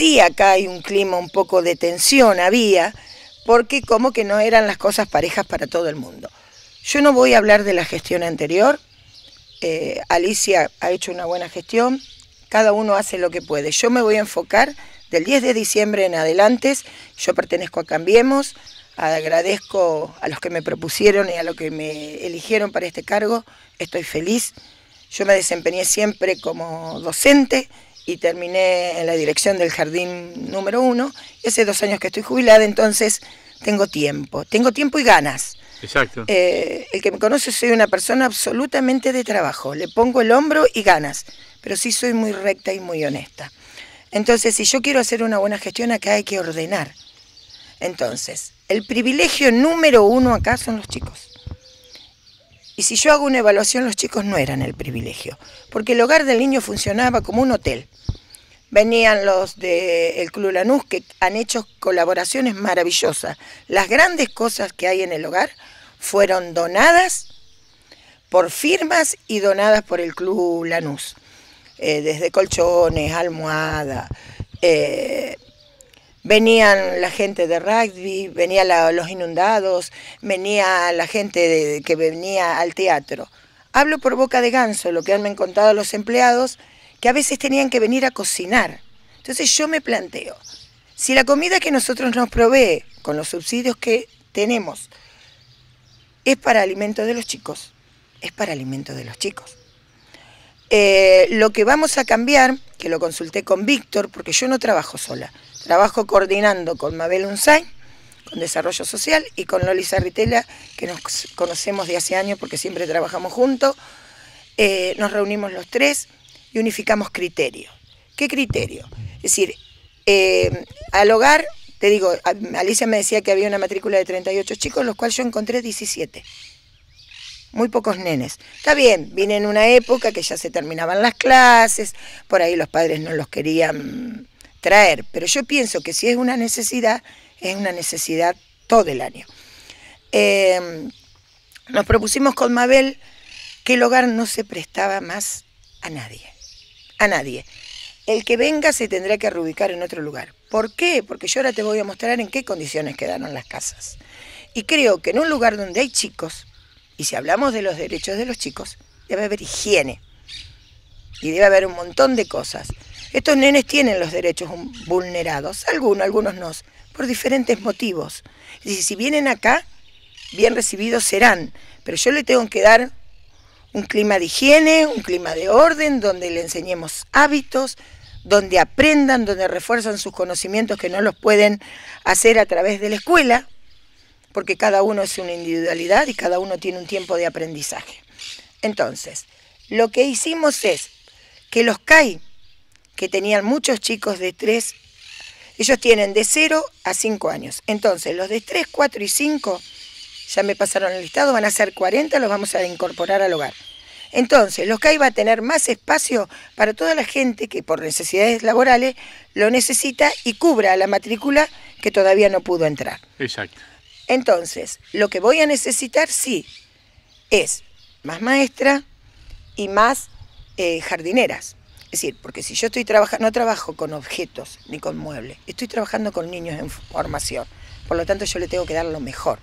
sí acá hay un clima un poco de tensión, había, porque como que no eran las cosas parejas para todo el mundo. Yo no voy a hablar de la gestión anterior, eh, Alicia ha hecho una buena gestión, cada uno hace lo que puede. Yo me voy a enfocar del 10 de diciembre en adelante, yo pertenezco a Cambiemos, agradezco a los que me propusieron y a los que me eligieron para este cargo, estoy feliz. Yo me desempeñé siempre como docente, y terminé en la dirección del jardín número uno. Y hace dos años que estoy jubilada, entonces tengo tiempo. Tengo tiempo y ganas. Exacto. Eh, el que me conoce, soy una persona absolutamente de trabajo. Le pongo el hombro y ganas. Pero sí soy muy recta y muy honesta. Entonces, si yo quiero hacer una buena gestión, acá hay que ordenar. Entonces, el privilegio número uno acá son los chicos. Y si yo hago una evaluación, los chicos no eran el privilegio, porque el hogar del niño funcionaba como un hotel. Venían los del el Club Lanús que han hecho colaboraciones maravillosas. Las grandes cosas que hay en el hogar fueron donadas por firmas y donadas por el Club Lanús. Eh, desde colchones, almohada, eh, Venían la gente de rugby, venían los inundados, venía la gente de, que venía al teatro. Hablo por boca de ganso, lo que han contado los empleados, que a veces tenían que venir a cocinar. Entonces yo me planteo, si la comida que nosotros nos provee, con los subsidios que tenemos, es para alimento de los chicos, es para alimento de los chicos. Eh, lo que vamos a cambiar, que lo consulté con Víctor, porque yo no trabajo sola, trabajo coordinando con Mabel Unzay, con Desarrollo Social, y con Loli Sarritela, que nos conocemos de hace años porque siempre trabajamos juntos. Eh, nos reunimos los tres y unificamos criterios. ¿Qué criterio? Es decir, eh, al hogar, te digo, Alicia me decía que había una matrícula de 38 chicos, los cuales yo encontré 17 muy pocos nenes. Está bien, viene en una época que ya se terminaban las clases, por ahí los padres no los querían traer, pero yo pienso que si es una necesidad, es una necesidad todo el año. Em, nos propusimos con Mabel que el hogar no se prestaba más a nadie, a nadie. El que venga se tendrá que reubicar en otro lugar. ¿Por qué? Porque yo ahora te voy a mostrar en qué condiciones quedaron las casas. Y creo que en un lugar donde hay chicos, y si hablamos de los derechos de los chicos, debe haber higiene. Y debe haber un montón de cosas. Estos nenes tienen los derechos vulnerados, algunos, algunos no, por diferentes motivos. Y si vienen acá, bien recibidos serán, pero yo le tengo que dar un clima de higiene, un clima de orden, donde le enseñemos hábitos, donde aprendan, donde refuerzan sus conocimientos que no los pueden hacer a través de la escuela, porque cada uno es una individualidad y cada uno tiene un tiempo de aprendizaje. Entonces, lo que hicimos es que los CAI, que tenían muchos chicos de 3, ellos tienen de 0 a 5 años. Entonces, los de 3, 4 y 5, ya me pasaron el listado, van a ser 40, los vamos a incorporar al hogar. Entonces, los CAI va a tener más espacio para toda la gente que por necesidades laborales lo necesita y cubra la matrícula que todavía no pudo entrar. Exacto. Entonces, lo que voy a necesitar, sí, es más maestra y más eh, jardineras. Es decir, porque si yo estoy trabajando, no trabajo con objetos ni con muebles, estoy trabajando con niños en formación. Por lo tanto, yo le tengo que dar lo mejor.